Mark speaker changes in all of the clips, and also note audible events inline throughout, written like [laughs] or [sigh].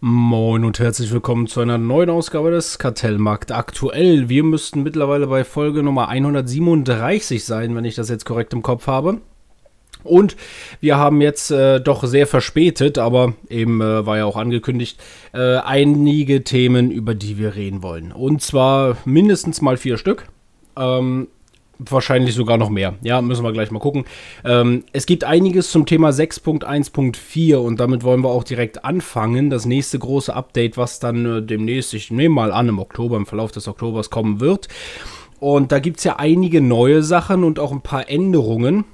Speaker 1: Moin und herzlich willkommen zu einer neuen Ausgabe des Kartellmarkt aktuell. Wir müssten mittlerweile bei Folge Nummer 137 sein, wenn ich das jetzt korrekt im Kopf habe. Und wir haben jetzt äh, doch sehr verspätet, aber eben äh, war ja auch angekündigt, äh, einige Themen, über die wir reden wollen. Und zwar mindestens mal vier Stück. Ähm, Wahrscheinlich sogar noch mehr. Ja, müssen wir gleich mal gucken. Ähm, es gibt einiges zum Thema 6.1.4 und damit wollen wir auch direkt anfangen. Das nächste große Update, was dann äh, demnächst, ich nehme mal an, im Oktober, im Verlauf des Oktobers kommen wird. Und da gibt es ja einige neue Sachen und auch ein paar Änderungen.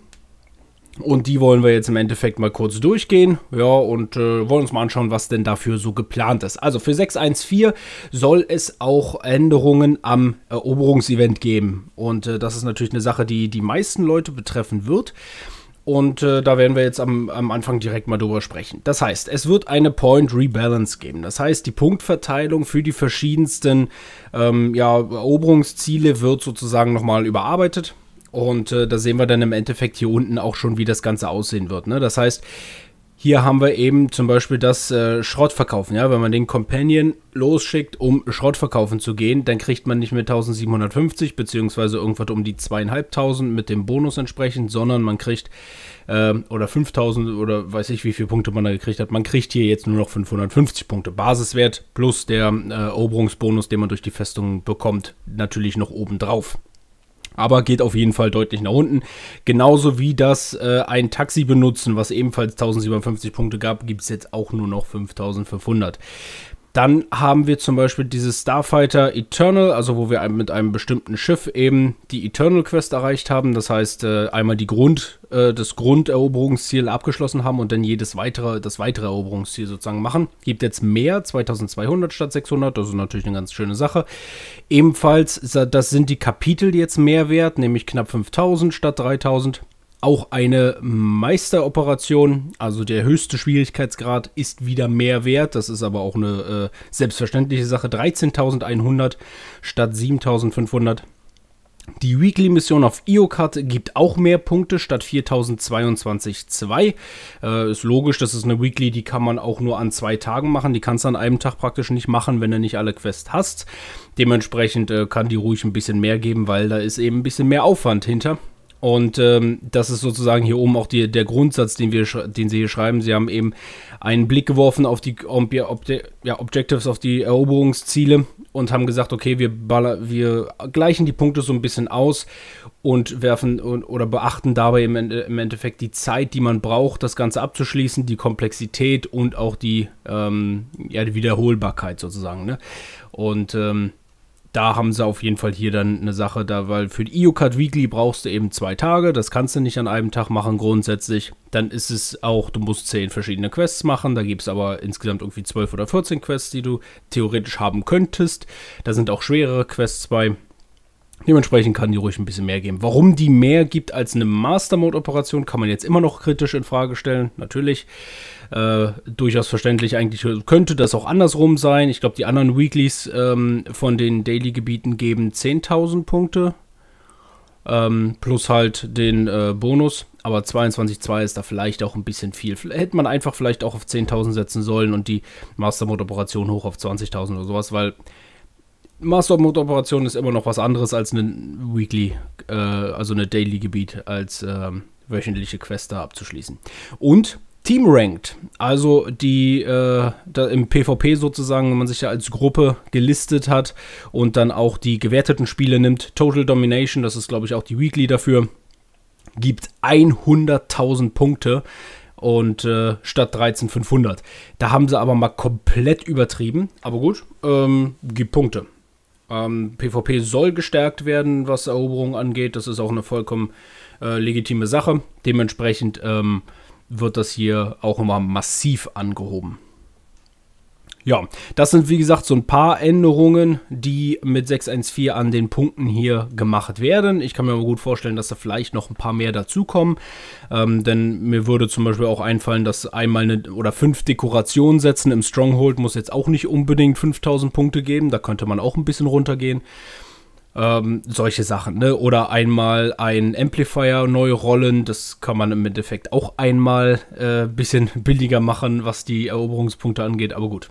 Speaker 1: Und die wollen wir jetzt im Endeffekt mal kurz durchgehen. Ja, und äh, wollen uns mal anschauen, was denn dafür so geplant ist. Also für 614 soll es auch Änderungen am Eroberungsevent geben. Und äh, das ist natürlich eine Sache, die die meisten Leute betreffen wird. Und äh, da werden wir jetzt am, am, Anfang direkt mal drüber sprechen. Das heißt, es wird eine Point Rebalance geben. Das heißt, die Punktverteilung für die verschiedensten ähm, ja, Eroberungsziele wird sozusagen nochmal überarbeitet. Und äh, da sehen wir dann im Endeffekt hier unten auch schon, wie das Ganze aussehen wird. Ne? Das heißt, hier haben wir eben zum Beispiel das äh, Schrottverkaufen. Ja? Wenn man den Companion losschickt, um Schrottverkaufen zu gehen, dann kriegt man nicht mehr 1750 beziehungsweise irgendwas um die 2500 mit dem Bonus entsprechend, sondern man kriegt äh, oder 5000 oder weiß ich wie viele Punkte man da gekriegt hat. Man kriegt hier jetzt nur noch 550 Punkte Basiswert plus der äh, Eroberungsbonus, den man durch die Festung bekommt, natürlich noch obendrauf aber geht auf jeden Fall deutlich nach unten. Genauso wie das äh, ein Taxi benutzen, was ebenfalls 1750 Punkte gab, gibt es jetzt auch nur noch 5500. Dann haben wir zum Beispiel dieses Starfighter Eternal, also wo wir mit einem bestimmten Schiff eben die Eternal Quest erreicht haben. Das heißt, äh, einmal die Grund, äh, das Grunderoberungsziel abgeschlossen haben und dann jedes weitere, das weitere Eroberungsziel sozusagen machen. Gibt jetzt mehr, 2200 statt 600, das ist natürlich eine ganz schöne Sache. Ebenfalls, das sind die Kapitel jetzt mehr wert, nämlich knapp 5000 statt 3000. Auch eine Meisteroperation, also der höchste Schwierigkeitsgrad, ist wieder mehr wert. Das ist aber auch eine äh, selbstverständliche Sache. 13.100 statt 7.500. Die Weekly-Mission auf IOCAT gibt auch mehr Punkte statt 4022,2. Äh, ist logisch, das ist eine Weekly, die kann man auch nur an zwei Tagen machen. Die kannst du an einem Tag praktisch nicht machen, wenn du nicht alle Quests hast. Dementsprechend äh, kann die ruhig ein bisschen mehr geben, weil da ist eben ein bisschen mehr Aufwand hinter. Und ähm, das ist sozusagen hier oben auch die, der Grundsatz, den, wir, den sie hier schreiben. Sie haben eben einen Blick geworfen auf die ob, ob, ja, Objectives, auf die Eroberungsziele und haben gesagt, okay, wir, baller, wir gleichen die Punkte so ein bisschen aus und werfen oder beachten dabei im, im Endeffekt die Zeit, die man braucht, das Ganze abzuschließen, die Komplexität und auch die, ähm, ja, die Wiederholbarkeit sozusagen. Ne? Und ähm, da haben sie auf jeden Fall hier dann eine Sache da, weil für die IOCard Weekly brauchst du eben zwei Tage. Das kannst du nicht an einem Tag machen grundsätzlich. Dann ist es auch, du musst zehn verschiedene Quests machen. Da gibt es aber insgesamt irgendwie zwölf oder 14 Quests, die du theoretisch haben könntest. Da sind auch schwerere Quests bei. Dementsprechend kann die ruhig ein bisschen mehr geben. Warum die mehr gibt als eine master mode operation kann man jetzt immer noch kritisch in Frage stellen, natürlich. Äh, durchaus verständlich eigentlich könnte das auch andersrum sein. Ich glaube, die anderen Weeklies ähm, von den Daily-Gebieten geben 10.000 Punkte. Ähm, plus halt den äh, Bonus. Aber 22.2 ist da vielleicht auch ein bisschen viel. Hätte man einfach vielleicht auch auf 10.000 setzen sollen und die mastermode operation hoch auf 20.000 oder sowas, weil mastermode operation ist immer noch was anderes als eine Weekly, äh, also eine Daily-Gebiet als äh, wöchentliche Quest da abzuschließen. Und Team Ranked, also die äh, im PvP sozusagen, wenn man sich ja als Gruppe gelistet hat und dann auch die gewerteten Spiele nimmt, Total Domination, das ist glaube ich auch die Weekly dafür, gibt 100.000 Punkte und äh, statt 13.500. Da haben sie aber mal komplett übertrieben, aber gut, ähm, gibt Punkte. Ähm, PvP soll gestärkt werden, was Eroberung angeht, das ist auch eine vollkommen äh, legitime Sache. Dementsprechend ähm, wird das hier auch immer massiv angehoben. Ja, das sind wie gesagt so ein paar Änderungen, die mit 614 an den Punkten hier gemacht werden. Ich kann mir aber gut vorstellen, dass da vielleicht noch ein paar mehr dazukommen. Ähm, denn mir würde zum Beispiel auch einfallen, dass einmal eine oder fünf Dekorationen setzen im Stronghold muss jetzt auch nicht unbedingt 5000 Punkte geben. Da könnte man auch ein bisschen runtergehen. Ähm, solche Sachen, ne? Oder einmal ein Amplifier neu rollen, das kann man im Endeffekt auch einmal ein äh, bisschen [laughs] billiger machen, was die Eroberungspunkte angeht, aber gut.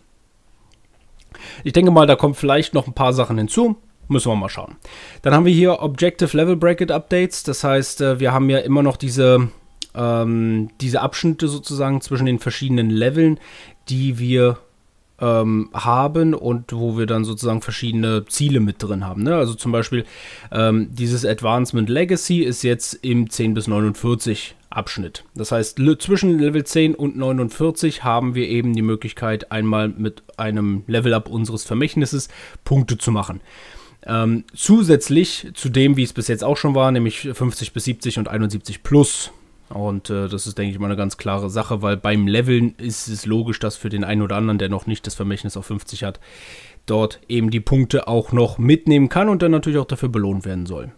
Speaker 1: Ich denke mal, da kommen vielleicht noch ein paar Sachen hinzu. Müssen wir mal schauen. Dann haben wir hier Objective Level Bracket Updates. Das heißt, äh, wir haben ja immer noch diese, ähm, diese Abschnitte sozusagen zwischen den verschiedenen Leveln, die wir ähm, haben und wo wir dann sozusagen verschiedene Ziele mit drin haben. Ne? Also zum Beispiel ähm, dieses Advancement Legacy ist jetzt im 10 bis 49 Abschnitt. Das heißt, zwischen Level 10 und 49 haben wir eben die Möglichkeit, einmal mit einem Level-Up unseres Vermächtnisses Punkte zu machen. Ähm, zusätzlich zu dem, wie es bis jetzt auch schon war, nämlich 50 bis 70 und 71 plus und äh, das ist, denke ich mal, eine ganz klare Sache, weil beim Leveln ist es logisch, dass für den einen oder anderen, der noch nicht das Vermächtnis auf 50 hat, dort eben die Punkte auch noch mitnehmen kann und dann natürlich auch dafür belohnt werden soll.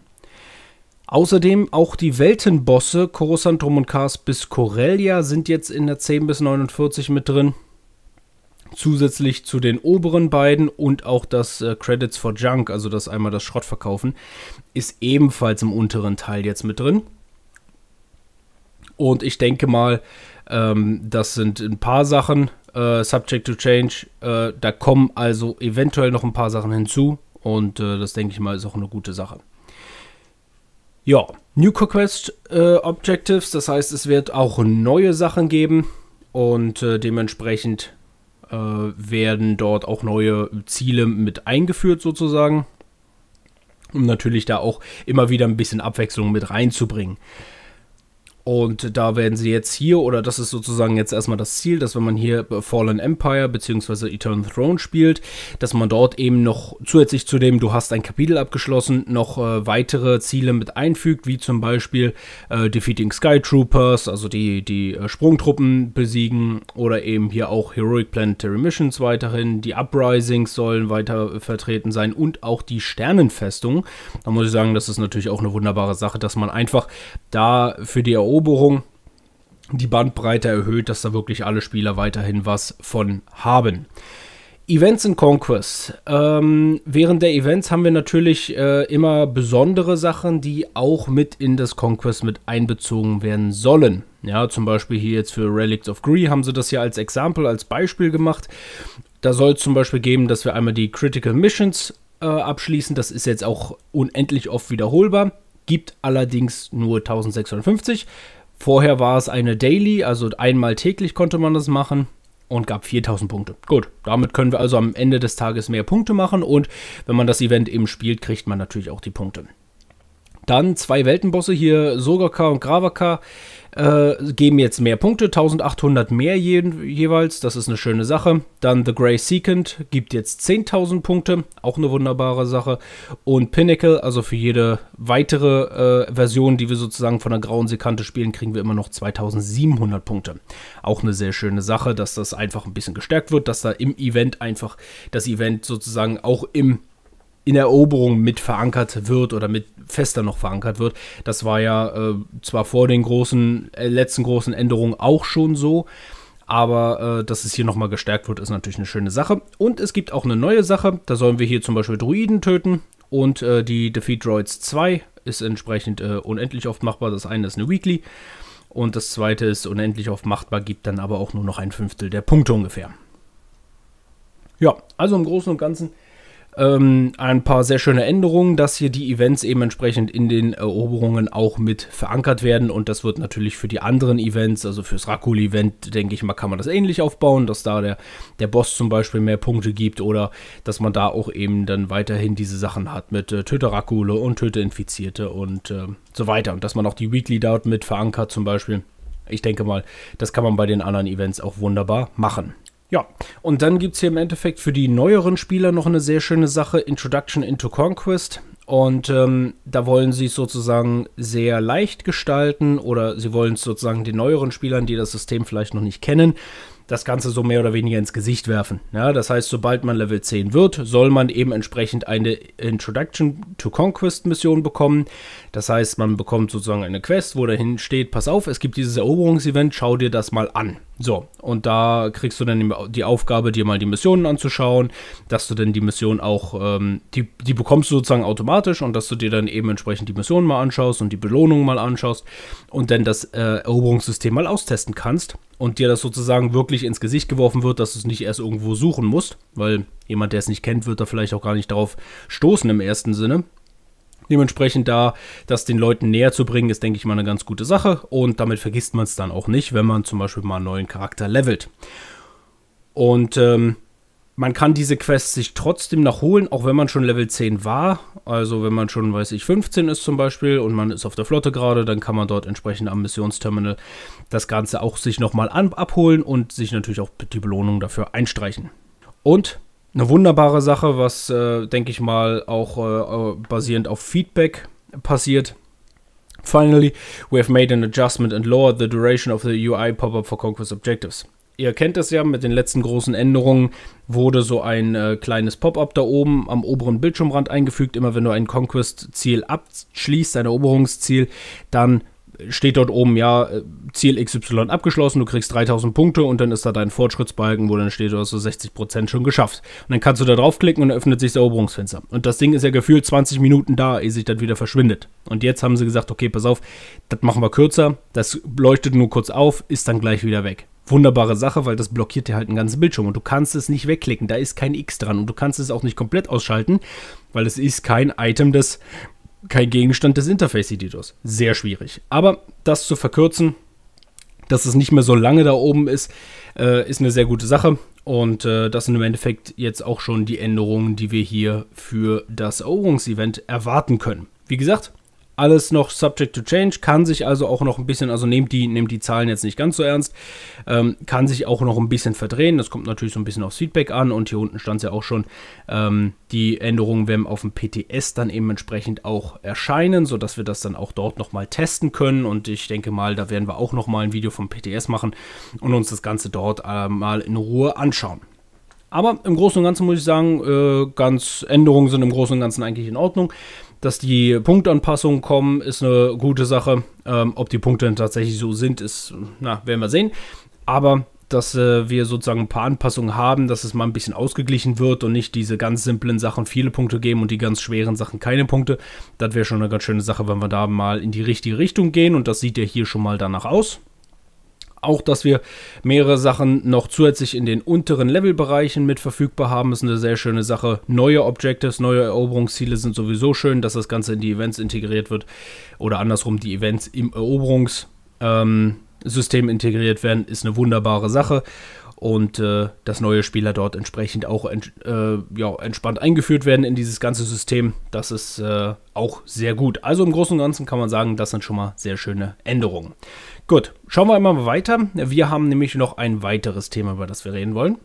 Speaker 1: Außerdem auch die Weltenbosse Coruscantrum und Kars bis Corellia sind jetzt in der 10 bis 49 mit drin. Zusätzlich zu den oberen beiden und auch das äh, Credits for Junk, also das einmal das Schrott verkaufen, ist ebenfalls im unteren Teil jetzt mit drin. Und ich denke mal, ähm, das sind ein paar Sachen. Äh, subject to Change, äh, da kommen also eventuell noch ein paar Sachen hinzu. Und äh, das denke ich mal ist auch eine gute Sache. Ja, New Conquest äh, Objectives, das heißt, es wird auch neue Sachen geben und äh, dementsprechend äh, werden dort auch neue Ziele mit eingeführt sozusagen um natürlich da auch immer wieder ein bisschen Abwechslung mit reinzubringen. Und da werden sie jetzt hier, oder das ist sozusagen jetzt erstmal das Ziel, dass wenn man hier Fallen Empire bzw. Eternal Throne spielt, dass man dort eben noch zusätzlich zu dem, du hast ein Kapitel abgeschlossen, noch äh, weitere Ziele mit einfügt, wie zum Beispiel äh, Defeating Skytroopers, also die, die äh, Sprungtruppen besiegen, oder eben hier auch Heroic Planetary Missions weiterhin, die Uprisings sollen weiter vertreten sein und auch die Sternenfestung. Da muss ich sagen, das ist natürlich auch eine wunderbare Sache, dass man einfach da für die Eroberung Eroberung die Bandbreite erhöht, dass da wirklich alle Spieler weiterhin was von haben. Events in Conquest. Ähm, während der Events haben wir natürlich äh, immer besondere Sachen, die auch mit in das Conquest mit einbezogen werden sollen. Ja, zum Beispiel hier jetzt für Relics of Gree haben sie das ja als Exempel, als Beispiel gemacht. Da soll es zum Beispiel geben, dass wir einmal die Critical Missions äh, abschließen. Das ist jetzt auch unendlich oft wiederholbar gibt allerdings nur 1650. Vorher war es eine Daily, also einmal täglich konnte man das machen und gab 4000 Punkte. Gut, damit können wir also am Ende des Tages mehr Punkte machen und wenn man das Event eben spielt, kriegt man natürlich auch die Punkte. Dann zwei Weltenbosse hier, Sogaka und Gravaka. Äh, geben jetzt mehr Punkte, 1800 mehr je, jeweils, das ist eine schöne Sache. Dann The Grey Secant gibt jetzt 10.000 Punkte, auch eine wunderbare Sache. Und Pinnacle, also für jede weitere äh, Version, die wir sozusagen von der grauen Sekante spielen, kriegen wir immer noch 2700 Punkte. Auch eine sehr schöne Sache, dass das einfach ein bisschen gestärkt wird, dass da im Event einfach das Event sozusagen auch im in Eroberung mit verankert wird oder mit fester noch verankert wird. Das war ja äh, zwar vor den großen, äh, letzten großen Änderungen auch schon so, aber äh, dass es hier nochmal gestärkt wird, ist natürlich eine schöne Sache. Und es gibt auch eine neue Sache, da sollen wir hier zum Beispiel Druiden töten und äh, die Defeat Droids 2 ist entsprechend äh, unendlich oft machbar. Das eine ist eine Weekly und das zweite ist unendlich oft machbar, gibt dann aber auch nur noch ein Fünftel der Punkte ungefähr. Ja, also im Großen und Ganzen ähm, ein paar sehr schöne Änderungen, dass hier die Events eben entsprechend in den Eroberungen auch mit verankert werden und das wird natürlich für die anderen Events, also fürs Rakul-Event, denke ich mal, kann man das ähnlich aufbauen, dass da der, der Boss zum Beispiel mehr Punkte gibt oder dass man da auch eben dann weiterhin diese Sachen hat mit äh, Töte Rakule und Töte Infizierte und äh, so weiter und dass man auch die Weekly dort mit verankert zum Beispiel. Ich denke mal, das kann man bei den anderen Events auch wunderbar machen. Ja, und dann gibt es hier im Endeffekt für die neueren Spieler noch eine sehr schöne Sache, Introduction into Conquest. Und ähm, da wollen sie es sozusagen sehr leicht gestalten oder sie wollen es sozusagen den neueren Spielern, die das System vielleicht noch nicht kennen, das Ganze so mehr oder weniger ins Gesicht werfen. Ja, das heißt, sobald man Level 10 wird, soll man eben entsprechend eine Introduction to Conquest Mission bekommen. Das heißt, man bekommt sozusagen eine Quest, wo dahin steht, pass auf, es gibt dieses Eroberungsevent, schau dir das mal an. So, und da kriegst du dann die Aufgabe, dir mal die Missionen anzuschauen, dass du dann die Mission auch, ähm, die, die bekommst du sozusagen automatisch und dass du dir dann eben entsprechend die Missionen mal anschaust und die Belohnung mal anschaust und dann das äh, Eroberungssystem mal austesten kannst und dir das sozusagen wirklich ins Gesicht geworfen wird, dass du es nicht erst irgendwo suchen musst, weil jemand, der es nicht kennt, wird da vielleicht auch gar nicht darauf stoßen im ersten Sinne. Dementsprechend da, das den Leuten näher zu bringen, ist, denke ich mal, eine ganz gute Sache und damit vergisst man es dann auch nicht, wenn man zum Beispiel mal einen neuen Charakter levelt. Und ähm, man kann diese Quests sich trotzdem noch holen, auch wenn man schon Level 10 war. Also wenn man schon, weiß ich, 15 ist zum Beispiel und man ist auf der Flotte gerade, dann kann man dort entsprechend am Missionsterminal das Ganze auch sich nochmal abholen und sich natürlich auch die Belohnung dafür einstreichen. Und eine wunderbare Sache, was, äh, denke ich mal, auch äh, äh basierend auf Feedback passiert. Finally, we have made an adjustment and lowered the duration of the UI pop-up for Conquest Objectives ihr kennt es ja, mit den letzten großen Änderungen wurde so ein äh, kleines Pop-up da oben am oberen Bildschirmrand eingefügt. Immer wenn du ein Conquest-Ziel abschließt, ein Eroberungsziel, dann steht dort oben, ja, äh, Ziel XY abgeschlossen, du kriegst 3000 Punkte und dann ist da dein Fortschrittsbalken, wo dann steht, du hast so 60% schon geschafft. Und dann kannst du da draufklicken und dann öffnet sich das Eroberungsfenster. Und das Ding ist ja gefühlt 20 Minuten da, ehe sich das wieder verschwindet. Und jetzt haben sie gesagt, okay, pass auf, das machen wir kürzer, das leuchtet nur kurz auf, ist dann gleich wieder weg wunderbare Sache, weil das blockiert dir halt einen ganzen Bildschirm und du kannst es nicht wegklicken. Da ist kein X dran und du kannst es auch nicht komplett ausschalten, weil es ist kein Item des, kein Gegenstand des Interface-Editors. Sehr schwierig. Aber das zu verkürzen, dass es nicht mehr so lange da oben ist, äh, ist eine sehr gute Sache. Und äh, das sind im Endeffekt jetzt auch schon die Änderungen, die wir hier für das Eroberungsevent erwarten können. Wie gesagt, alles noch subject to change, kann sich also auch noch ein bisschen, also nehmt die, nehmt die Zahlen jetzt nicht ganz so ernst, ähm, kann sich auch noch ein bisschen verdrehen. Das kommt natürlich so ein bisschen aufs Feedback an und hier unten stand es ja auch schon, ähm, die Änderungen werden auf dem PTS dann eben entsprechend auch erscheinen, sodass wir das dann auch dort nochmal testen können. Und ich denke mal, da werden wir auch nochmal ein Video vom PTS machen und uns das Ganze dort äh, mal in Ruhe anschauen. Aber im Großen und Ganzen muss ich sagen, äh, ganz Änderungen sind im Großen und Ganzen eigentlich in Ordnung. Dass die Punktanpassungen kommen, ist eine gute Sache. Ähm, ob die Punkte dann tatsächlich so sind, ist, na, werden wir sehen. Aber dass äh, wir sozusagen ein paar Anpassungen haben, dass es mal ein bisschen ausgeglichen wird und nicht diese ganz simplen Sachen viele Punkte geben und die ganz schweren Sachen keine Punkte. Das wäre schon eine ganz schöne Sache, wenn wir da mal in die richtige Richtung gehen und das sieht ja hier schon mal danach aus. Auch, dass wir mehrere Sachen noch zusätzlich in den unteren Levelbereichen mit verfügbar haben, ist eine sehr schöne Sache. Neue Objectives, neue Eroberungsziele sind sowieso schön, dass das Ganze in die Events integriert wird oder andersrum die Events im Eroberungssystem ähm, integriert werden, ist eine wunderbare Sache. Und äh, das neue Spieler dort entsprechend auch ent äh, ja, entspannt eingeführt werden in dieses ganze System. Das ist äh, auch sehr gut. Also im Großen und Ganzen kann man sagen, das sind schon mal sehr schöne Änderungen. Gut, schauen wir einmal weiter. Wir haben nämlich noch ein weiteres Thema, über das wir reden wollen.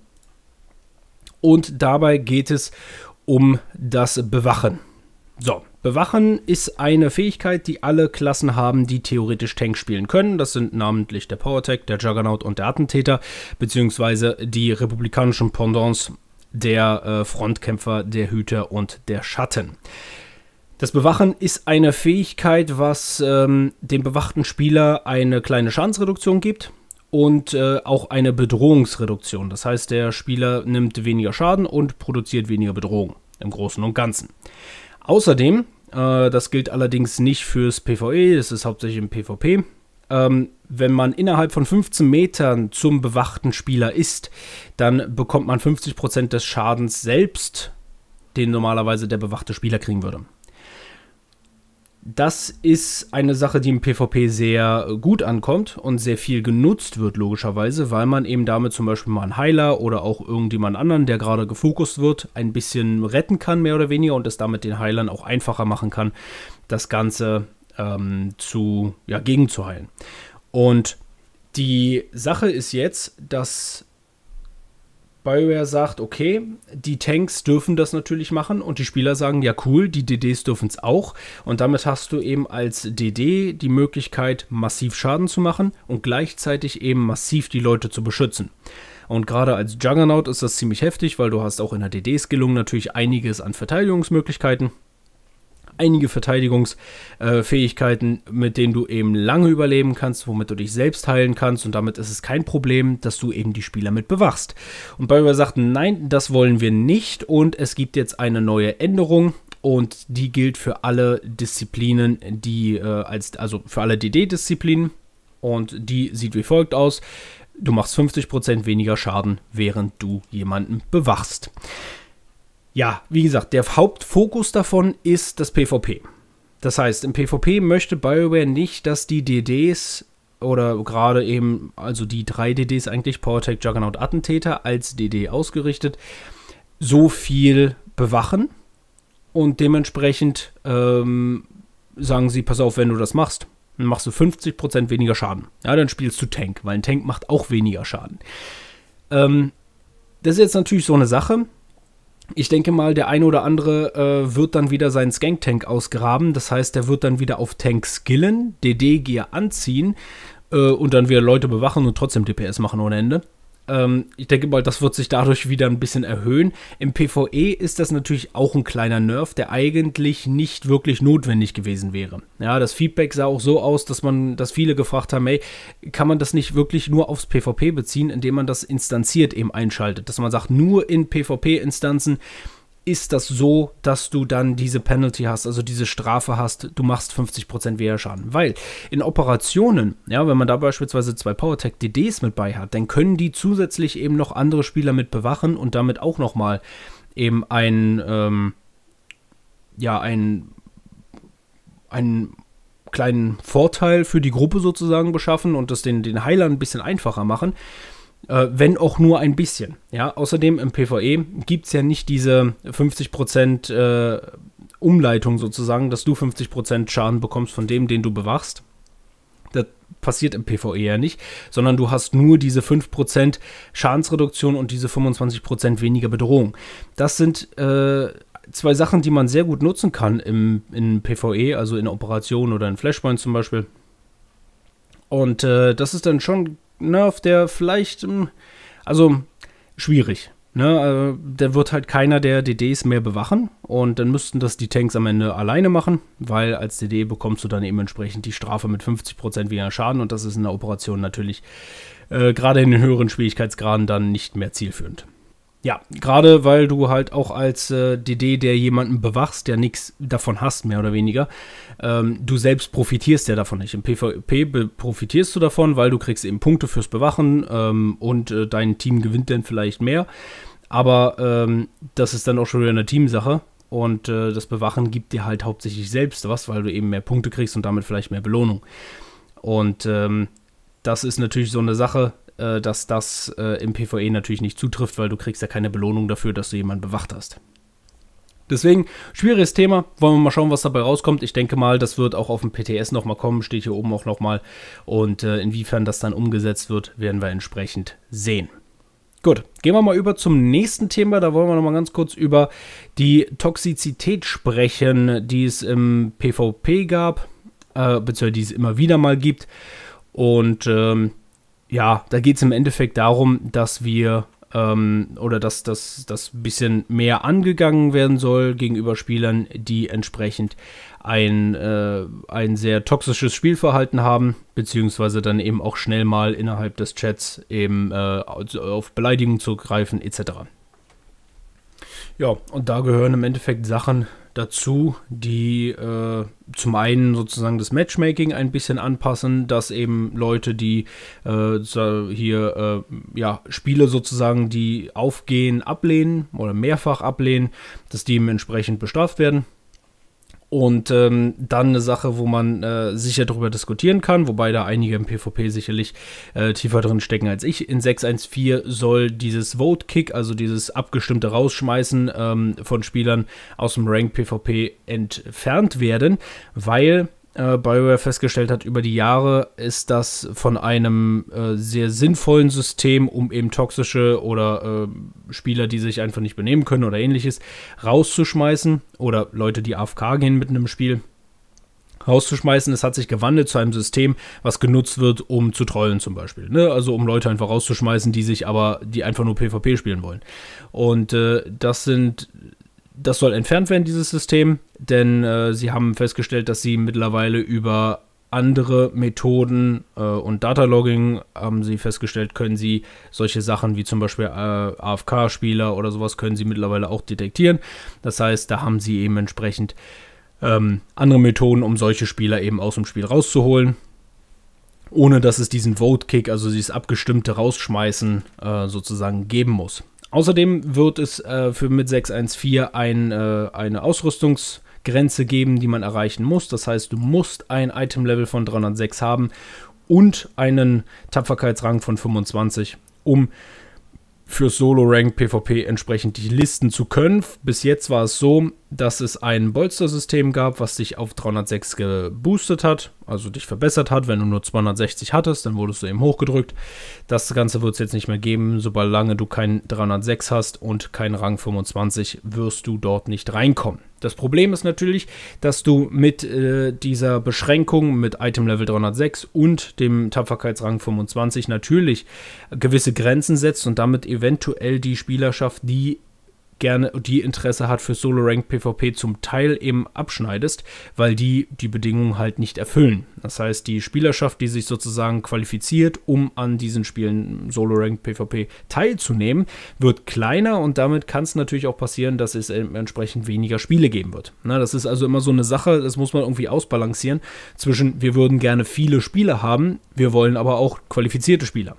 Speaker 1: Und dabei geht es um das Bewachen. So, Bewachen ist eine Fähigkeit, die alle Klassen haben, die theoretisch Tank spielen können. Das sind namentlich der Power Tank, der Juggernaut und der Attentäter, beziehungsweise die republikanischen Pendants der äh, Frontkämpfer, der Hüter und der Schatten. Das Bewachen ist eine Fähigkeit, was ähm, dem bewachten Spieler eine kleine Schadensreduktion gibt und äh, auch eine Bedrohungsreduktion. Das heißt, der Spieler nimmt weniger Schaden und produziert weniger Bedrohung im Großen und Ganzen. Außerdem, äh, das gilt allerdings nicht fürs PvE, das ist hauptsächlich im PvP. Ähm, wenn man innerhalb von 15 Metern zum bewachten Spieler ist, dann bekommt man 50% des Schadens selbst, den normalerweise der bewachte Spieler kriegen würde. Das ist eine Sache, die im PvP sehr gut ankommt und sehr viel genutzt wird, logischerweise, weil man eben damit zum Beispiel mal einen Heiler oder auch irgendjemand anderen, der gerade gefokust wird, ein bisschen retten kann, mehr oder weniger, und es damit den Heilern auch einfacher machen kann, das Ganze ähm, zu, ja, gegenzuheilen. Und die Sache ist jetzt, dass BioWare sagt, okay, die Tanks dürfen das natürlich machen und die Spieler sagen, ja cool, die DDs dürfen es auch. Und damit hast du eben als DD die Möglichkeit, massiv Schaden zu machen und gleichzeitig eben massiv die Leute zu beschützen. Und gerade als Juggernaut ist das ziemlich heftig, weil du hast auch in der DD-Skillung natürlich einiges an Verteidigungsmöglichkeiten einige Verteidigungsfähigkeiten, mit denen du eben lange überleben kannst, womit du dich selbst heilen kannst und damit ist es kein Problem, dass du eben die Spieler mit bewachst. Und Bioware sagt, nein, das wollen wir nicht und es gibt jetzt eine neue Änderung und die gilt für alle Disziplinen, die äh, als also für alle DD-Disziplinen und die sieht wie folgt aus: Du machst 50% weniger Schaden, während du jemanden bewachst. Ja, wie gesagt, der Hauptfokus davon ist das PvP. Das heißt, im PvP möchte BioWare nicht, dass die DDs oder gerade eben, also die drei DDs eigentlich, PowerTech, Juggernaut, Attentäter als DD ausgerichtet, so viel bewachen und dementsprechend ähm, sagen sie, pass auf, wenn du das machst, dann machst du 50% weniger Schaden. Ja, dann spielst du Tank, weil ein Tank macht auch weniger Schaden. Ähm, das ist jetzt natürlich so eine Sache ich denke mal, der eine oder andere äh, wird dann wieder seinen Skank-Tank ausgraben. Das heißt, der wird dann wieder auf Tank skillen, DD-Gear anziehen äh, und dann wieder Leute bewachen und trotzdem DPS machen ohne Ende. Ähm, ich denke mal, das wird sich dadurch wieder ein bisschen erhöhen. Im PvE ist das natürlich auch ein kleiner Nerv, der eigentlich nicht wirklich notwendig gewesen wäre. Ja, das Feedback sah auch so aus, dass man, dass viele gefragt haben, hey, kann man das nicht wirklich nur aufs PvP beziehen, indem man das instanziert eben einschaltet, dass man sagt, nur in PvP-Instanzen ist das so, dass du dann diese Penalty hast, also diese Strafe hast, du machst 50% weniger Schaden. Weil in Operationen, ja, wenn man da beispielsweise zwei PowerTech DDs mit bei hat, dann können die zusätzlich eben noch andere Spieler mit bewachen und damit auch nochmal eben ein, ähm, ja, ein, einen kleinen Vorteil für die Gruppe sozusagen beschaffen und das den, den Heilern ein bisschen einfacher machen äh, wenn auch nur ein bisschen. Ja, außerdem im PvE gibt es ja nicht diese 50% äh, Umleitung sozusagen, dass du 50% Schaden bekommst von dem, den du bewachst. Das passiert im PvE ja nicht, sondern du hast nur diese 5% Schadensreduktion und diese 25% weniger Bedrohung. Das sind äh, zwei Sachen, die man sehr gut nutzen kann im, in PvE, also in Operationen oder in Flashpoint zum Beispiel. Und äh, das ist dann schon Nerf, der vielleicht, hm, also schwierig. Ne, also, wird halt keiner der DDs mehr bewachen und dann müssten das die Tanks am Ende alleine machen, weil als DD bekommst du dann eben entsprechend die Strafe mit 50% weniger Schaden und das ist in der Operation natürlich äh, gerade in den höheren Schwierigkeitsgraden dann nicht mehr zielführend. Ja, gerade weil du halt auch als äh, DD, der jemanden bewachst, der nichts davon hast, mehr oder weniger, ähm, du selbst profitierst ja davon nicht. Im PvP profitierst du davon, weil du kriegst eben Punkte fürs Bewachen ähm, und äh, dein Team gewinnt dann vielleicht mehr. Aber ähm, das ist dann auch schon wieder eine Teamsache. Und äh, das Bewachen gibt dir halt hauptsächlich selbst was, weil du eben mehr Punkte kriegst und damit vielleicht mehr Belohnung. Und ähm, das ist natürlich so eine Sache, äh, dass das äh, im PvE natürlich nicht zutrifft, weil du kriegst ja keine Belohnung dafür, dass du jemanden bewacht hast. Deswegen, schwieriges Thema. Wollen wir mal schauen, was dabei rauskommt. Ich denke mal, das wird auch auf dem PTS nochmal kommen. Steht hier oben auch nochmal. Und äh, inwiefern das dann umgesetzt wird, werden wir entsprechend sehen. Gut, gehen wir mal über zum nächsten Thema. Da wollen wir nochmal ganz kurz über die Toxizität sprechen, die es im PvP gab, äh, beziehungsweise die es immer wieder mal gibt. Und ähm, ja, da geht es im Endeffekt darum, dass wir ähm, oder dass das ein bisschen mehr angegangen werden soll gegenüber Spielern, die entsprechend ein, äh, ein sehr toxisches Spielverhalten haben, beziehungsweise dann eben auch schnell mal innerhalb des Chats eben äh, auf Beleidigungen zugreifen etc. Ja, und da gehören im Endeffekt Sachen dazu, die äh, zum einen sozusagen das Matchmaking ein bisschen anpassen, dass eben Leute, die äh, hier äh, ja, Spiele sozusagen, die aufgehen, ablehnen oder mehrfach ablehnen, dass die entsprechend bestraft werden. Und ähm, dann eine Sache, wo man äh, sicher drüber diskutieren kann, wobei da einige im PvP sicherlich äh, tiefer drin stecken als ich. In 6.1.4 soll dieses Vote Kick, also dieses abgestimmte Rausschmeißen ähm, von Spielern aus dem Rank PvP entfernt werden, weil äh, BioWare festgestellt hat über die Jahre, ist das von einem äh, sehr sinnvollen System, um eben toxische oder äh, Spieler, die sich einfach nicht benehmen können oder ähnliches, rauszuschmeißen oder Leute, die AFK gehen mit einem Spiel, rauszuschmeißen. Es hat sich gewandelt zu einem System, was genutzt wird, um zu trollen zum Beispiel. Ne? Also um Leute einfach rauszuschmeißen, die sich aber, die einfach nur PvP spielen wollen. Und äh, das sind das soll entfernt werden, dieses System, denn äh, sie haben festgestellt, dass sie mittlerweile über andere Methoden äh, und Datalogging haben sie festgestellt, können sie solche Sachen wie zum Beispiel äh, AFK-Spieler oder sowas können sie mittlerweile auch detektieren. Das heißt, da haben sie eben entsprechend ähm, andere Methoden, um solche Spieler eben aus dem Spiel rauszuholen, ohne dass es diesen Vote-Kick, also dieses abgestimmte Rausschmeißen äh, sozusagen geben muss. Außerdem wird es äh, für mit 614 ein, äh, eine Ausrüstungsgrenze geben, die man erreichen muss. Das heißt, du musst ein Item-Level von 306 haben und einen Tapferkeitsrang von 25, um für Solo-Rank PvP entsprechend dich Listen zu können. Bis jetzt war es so, dass es ein Bolster-System gab, was dich auf 306 geboostet hat also dich verbessert hat. Wenn du nur 260 hattest, dann wurdest du eben hochgedrückt. Das Ganze wird es jetzt nicht mehr geben. Solange du keinen 306 hast und keinen Rang 25, wirst du dort nicht reinkommen. Das Problem ist natürlich, dass du mit äh, dieser Beschränkung mit Item Level 306 und dem Tapferkeitsrang 25 natürlich gewisse Grenzen setzt und damit eventuell die Spielerschaft, die gerne, die Interesse hat für Solo Rank PvP zum Teil eben abschneidest, weil die die Bedingungen halt nicht erfüllen. Das heißt, die Spielerschaft, die sich sozusagen qualifiziert, um an diesen Spielen Solo Rank PvP teilzunehmen, wird kleiner und damit kann es natürlich auch passieren, dass es entsprechend weniger Spiele geben wird. Na, das ist also immer so eine Sache, das muss man irgendwie ausbalancieren zwischen wir würden gerne viele Spiele haben, wir wollen aber auch qualifizierte Spieler.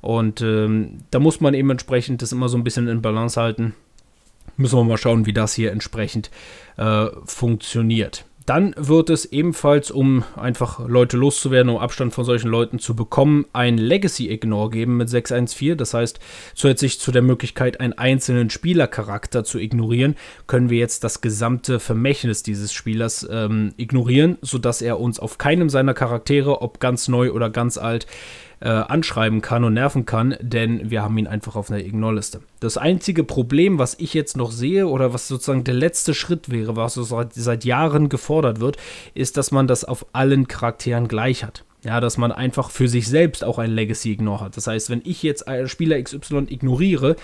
Speaker 1: Und ähm, da muss man eben entsprechend das immer so ein bisschen in Balance halten müssen wir mal schauen, wie das hier entsprechend äh, funktioniert. Dann wird es ebenfalls, um einfach Leute loszuwerden, um Abstand von solchen Leuten zu bekommen, ein Legacy Ignore geben mit 614. Das heißt, zusätzlich zu der Möglichkeit, einen einzelnen Spielercharakter zu ignorieren, können wir jetzt das gesamte Vermächtnis dieses Spielers ähm, ignorieren, sodass er uns auf keinem seiner Charaktere, ob ganz neu oder ganz alt, äh, anschreiben kann und nerven kann, denn wir haben ihn einfach auf einer Ignore-Liste. Das einzige Problem, was ich jetzt noch sehe oder was sozusagen der letzte Schritt wäre, was so seit, seit Jahren gefordert wird, ist, dass man das auf allen Charakteren gleich hat. Ja, dass man einfach für sich selbst auch ein Legacy Ignore hat. Das heißt, wenn ich jetzt äh, Spieler XY ignoriere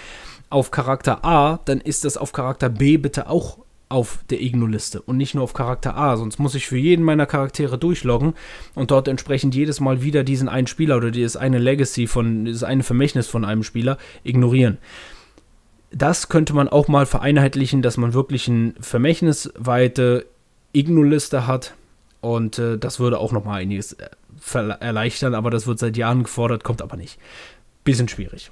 Speaker 1: auf Charakter A, dann ist das auf Charakter B bitte auch auf der Igno-Liste und nicht nur auf Charakter A. Sonst muss ich für jeden meiner Charaktere durchloggen und dort entsprechend jedes Mal wieder diesen einen Spieler oder dieses eine Legacy von, dieses eine Vermächtnis von einem Spieler ignorieren. Das könnte man auch mal vereinheitlichen, dass man wirklich eine vermächtnisweite Igno-Liste hat. Und äh, das würde auch nochmal einiges äh, erleichtern, aber das wird seit Jahren gefordert, kommt aber nicht. Bisschen schwierig.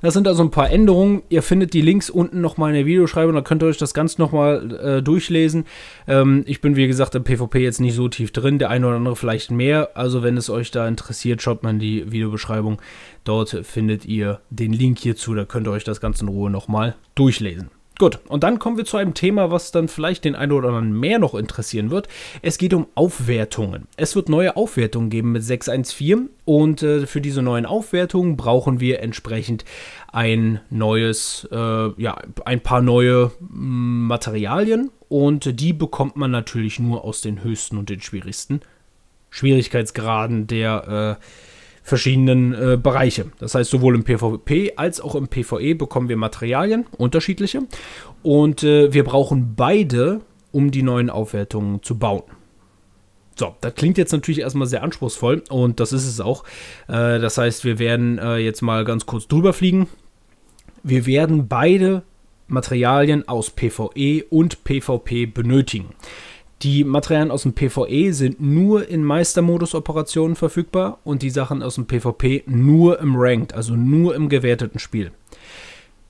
Speaker 1: Das sind also ein paar Änderungen. Ihr findet die Links unten nochmal in der Videoschreibung, da könnt ihr euch das Ganze nochmal äh, durchlesen. Ähm, ich bin, wie gesagt, im PvP jetzt nicht so tief drin, der eine oder andere vielleicht mehr. Also, wenn es euch da interessiert, schaut mal in die Videobeschreibung. Dort findet ihr den Link hierzu, da könnt ihr euch das Ganze in Ruhe nochmal durchlesen. Gut, und dann kommen wir zu einem Thema, was dann vielleicht den einen oder anderen mehr noch interessieren wird. Es geht um Aufwertungen. Es wird neue Aufwertungen geben mit 614 und äh, für diese neuen Aufwertungen brauchen wir entsprechend ein neues, äh, ja, ein paar neue hm, Materialien und die bekommt man natürlich nur aus den höchsten und den schwierigsten Schwierigkeitsgraden der äh, verschiedenen äh, Bereiche. Das heißt, sowohl im PvP als auch im PvE bekommen wir Materialien, unterschiedliche. Und äh, wir brauchen beide, um die neuen Aufwertungen zu bauen. So, das klingt jetzt natürlich erstmal sehr anspruchsvoll und das ist es auch. Äh, das heißt, wir werden äh, jetzt mal ganz kurz drüber fliegen. Wir werden beide Materialien aus PvE und PvP benötigen. Die Materialien aus dem PvE sind nur in Meistermodus-Operationen verfügbar und die Sachen aus dem PvP nur im Ranked, also nur im gewerteten Spiel.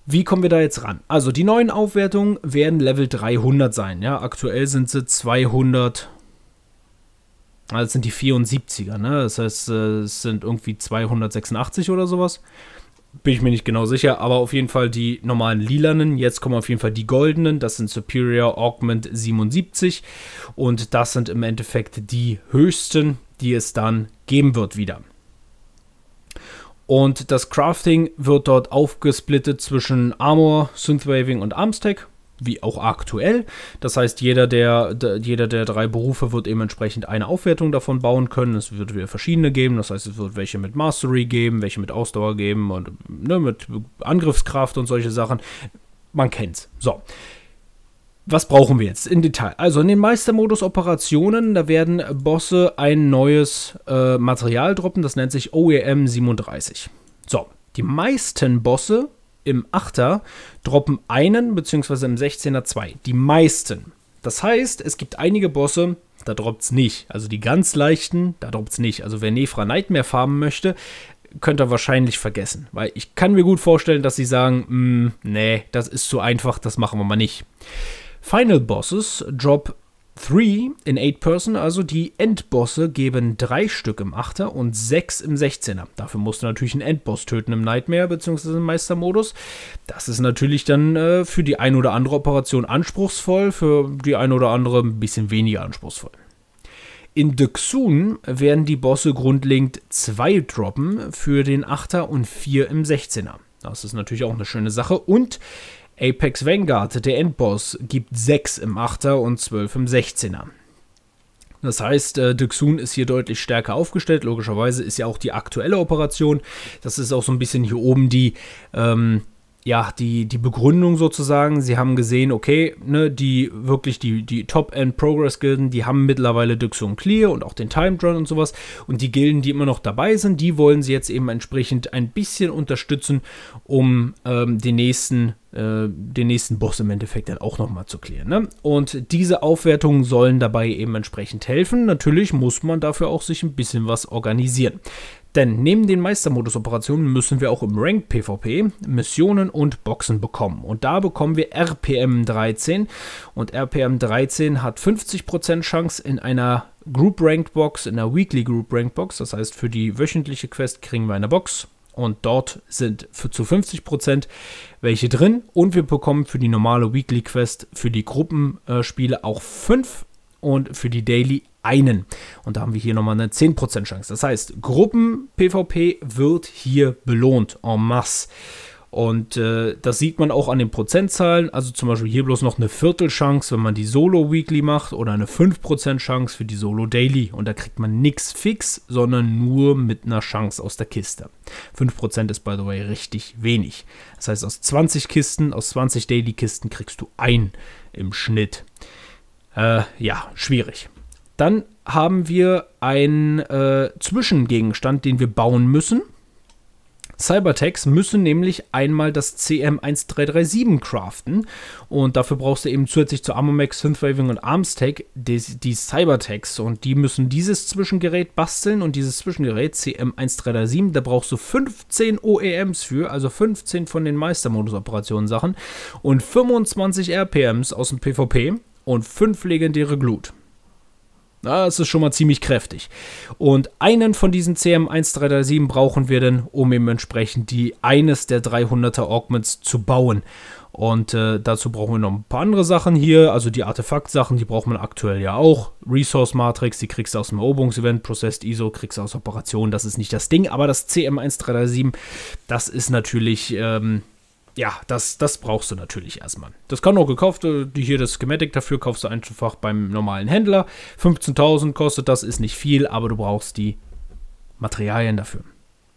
Speaker 1: Wie kommen wir da jetzt ran? Also die neuen Aufwertungen werden Level 300 sein. Ja, aktuell sind sie 200. Also Das sind die 74er, ne? Das heißt, äh, es sind irgendwie 286 oder sowas. Bin ich mir nicht genau sicher, aber auf jeden Fall die normalen lilanen. Jetzt kommen auf jeden Fall die goldenen. Das sind Superior Augment 77. Und das sind im Endeffekt die höchsten, die es dann geben wird wieder. Und das Crafting wird dort aufgesplittet zwischen Armor, Synthwaving und Armstack wie auch aktuell. Das heißt, jeder der, jeder der drei Berufe wird eben entsprechend eine Aufwertung davon bauen können. Es wird wieder verschiedene geben. Das heißt, es wird welche mit Mastery geben, welche mit Ausdauer geben und ne, mit Angriffskraft und solche Sachen. Man kennt's. So. Was brauchen wir jetzt im Detail? Also in den Meistermodus Operationen, da werden Bosse ein neues äh, Material droppen, das nennt sich OEM 37. So, die meisten Bosse im Achter droppen einen beziehungsweise im 16er zwei. Die meisten. Das heißt, es gibt einige Bosse, da droppt es nicht. Also die ganz leichten, da droppt es nicht. Also wer Nefra Nightmare farmen möchte, könnte er wahrscheinlich vergessen. Weil ich kann mir gut vorstellen, dass sie sagen, mm, nee, das ist zu einfach, das machen wir mal nicht. Final Bosses droppen Three in Eight Person, also die Endbosse, geben drei Stück im Achter und sechs im 16er. Dafür musst du natürlich einen Endboss töten im Nightmare bzw. im Meistermodus. Das ist natürlich dann äh, für die ein oder andere Operation anspruchsvoll, für die ein oder andere ein bisschen weniger anspruchsvoll. In Xun werden die Bosse grundlegend zwei droppen für den Achter und vier im 16er. Das ist natürlich auch eine schöne Sache. Und Apex Vanguard, der Endboss, gibt 6 im 8er und 12 im 16er. Das heißt, äh, Duxun ist hier deutlich stärker aufgestellt. Logischerweise ist ja auch die aktuelle Operation. Das ist auch so ein bisschen hier oben die ähm, ja, die, die Begründung sozusagen. Sie haben gesehen, okay, ne, die wirklich die, die Top-End-Progress-Gilden, die haben mittlerweile Dux und Clear und auch den Time Run und sowas. Und die Gilden, die immer noch dabei sind, die wollen sie jetzt eben entsprechend ein bisschen unterstützen, um ähm, den nächsten äh, den nächsten Boss im Endeffekt dann auch nochmal zu klären. Ne? Und diese Aufwertungen sollen dabei eben entsprechend helfen. Natürlich muss man dafür auch sich ein bisschen was organisieren. Denn neben den Meistermodus-Operationen müssen wir auch im Ranked PvP Missionen und Boxen bekommen. Und da bekommen wir RPM 13. Und RPM 13 hat 50% Chance in einer Group Ranked Box, in einer Weekly Group Ranked Box. Das heißt, für die wöchentliche Quest kriegen wir eine Box. Und dort sind für zu 50% welche drin. Und wir bekommen für die normale Weekly Quest, für die Gruppenspiele auch 5 und für die Daily einen. Und da haben wir hier nochmal eine 10% Chance. Das heißt, Gruppen-PvP wird hier belohnt en masse. Und äh, das sieht man auch an den Prozentzahlen. Also zum Beispiel hier bloß noch eine Viertelchance, wenn man die Solo Weekly macht oder eine 5% Chance für die Solo Daily. Und da kriegt man nichts fix, sondern nur mit einer Chance aus der Kiste. 5% ist, by the way, richtig wenig. Das heißt, aus 20 Kisten, aus 20 Daily Kisten kriegst du ein im Schnitt. Äh, ja, schwierig. Dann haben wir einen äh, Zwischengegenstand, den wir bauen müssen. Cybertechs müssen nämlich einmal das CM1337 craften und dafür brauchst du eben zusätzlich zu Armomax, Synthwaving und Armstech die, die Cybertex und die müssen dieses Zwischengerät basteln und dieses Zwischengerät CM1337, da brauchst du 15 OEMs für, also 15 von den Meistermodus-Operationen Sachen und 25 RPMs aus dem PvP und fünf legendäre Glut. Das ist schon mal ziemlich kräftig. Und einen von diesen CM1337 brauchen wir dann, um eben entsprechend die eines der 300er Augments zu bauen. Und äh, dazu brauchen wir noch ein paar andere Sachen hier, also die Artefakt-Sachen, die braucht man aktuell ja auch. Resource Matrix, die kriegst du aus dem Eroberungsevent, Processed ISO kriegst du aus Operationen, das ist nicht das Ding, aber das CM1337, das ist natürlich ähm, ja, das, das brauchst du natürlich erstmal. Das kann auch gekauft, werden. Äh, hier das Schematic dafür kaufst du einfach beim normalen Händler. 15.000 kostet das, ist nicht viel, aber du brauchst die Materialien dafür.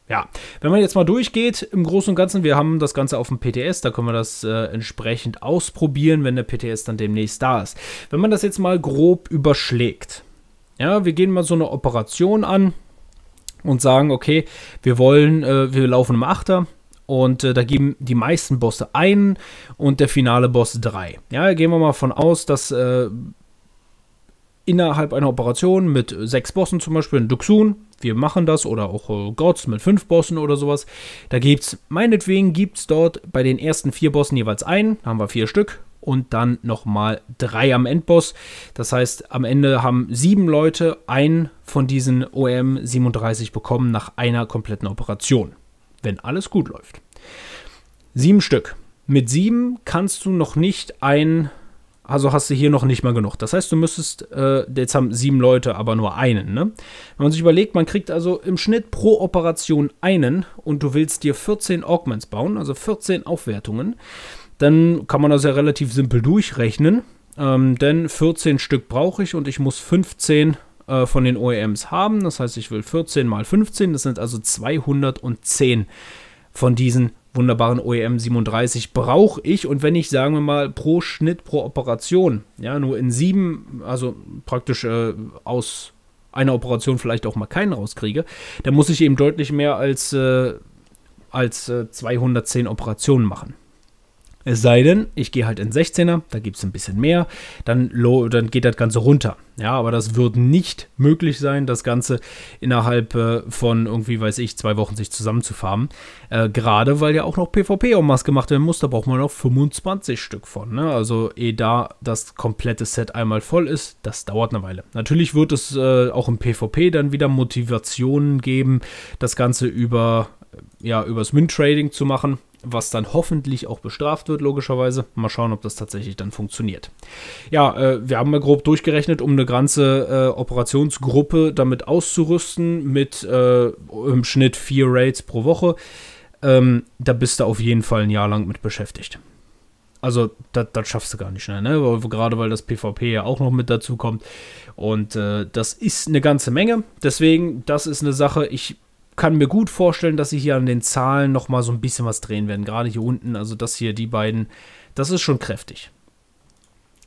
Speaker 1: Ja, wenn man jetzt mal durchgeht, im Großen und Ganzen, wir haben das Ganze auf dem PTS, da können wir das äh, entsprechend ausprobieren, wenn der PTS dann demnächst da ist. Wenn man das jetzt mal grob überschlägt, ja, wir gehen mal so eine Operation an und sagen, okay, wir wollen, äh, wir laufen im Achter, und äh, da geben die meisten Bosse einen und der finale Boss drei. Ja, gehen wir mal von aus, dass äh, innerhalb einer Operation mit sechs Bossen zum Beispiel, in Duxun, wir machen das, oder auch äh, Gods mit fünf Bossen oder sowas, da gibt's, meinetwegen gibt's dort bei den ersten vier Bossen jeweils einen, haben wir vier Stück, und dann nochmal drei am Endboss. Das heißt, am Ende haben sieben Leute einen von diesen OM 37 bekommen nach einer kompletten Operation wenn alles gut läuft. Sieben Stück. Mit sieben kannst du noch nicht ein, also hast du hier noch nicht mal genug. Das heißt, du müsstest, äh, jetzt haben sieben Leute, aber nur einen. Ne? Wenn man sich überlegt, man kriegt also im Schnitt pro Operation einen und du willst dir 14 Augments bauen, also 14 Aufwertungen, dann kann man das ja relativ simpel durchrechnen. Ähm, denn 14 Stück brauche ich und ich muss 15 äh, von den OEMs haben. Das heißt, ich will 14 mal 15, das sind also 210 von diesen wunderbaren OEM 37 brauche ich und wenn ich, sagen wir mal, pro Schnitt, pro Operation, ja, nur in sieben, also praktisch äh, aus einer Operation vielleicht auch mal keinen rauskriege, dann muss ich eben deutlich mehr als, äh, als äh, 210 Operationen machen. Es sei denn, ich gehe halt in 16er, da gibt es ein bisschen mehr, dann, dann geht das Ganze runter. Ja, aber das wird nicht möglich sein, das Ganze innerhalb äh, von irgendwie, weiß ich, zwei Wochen sich zusammenzufarmen. Äh, Gerade weil ja auch noch PvP en masse gemacht werden muss, da braucht man noch 25 Stück von. Ne? Also, eh da das komplette Set einmal voll ist, das dauert eine Weile. Natürlich wird es äh, auch im PvP dann wieder Motivationen geben, das Ganze über, ja, übers Mint-Trading zu machen was dann hoffentlich auch bestraft wird, logischerweise. Mal schauen, ob das tatsächlich dann funktioniert. Ja, äh, wir haben mal grob durchgerechnet, um eine ganze äh, Operationsgruppe damit auszurüsten, mit äh, im Schnitt vier Raids pro Woche. Ähm, da bist du auf jeden Fall ein Jahr lang mit beschäftigt. Also, das schaffst du gar nicht schnell, ne? Gerade weil das PvP ja auch noch mit dazu kommt. Und äh, das ist eine ganze Menge. Deswegen, das ist eine Sache, ich kann mir gut vorstellen, dass sie hier an den Zahlen noch mal so ein bisschen was drehen werden. Gerade hier unten, also das hier, die beiden, das ist schon kräftig.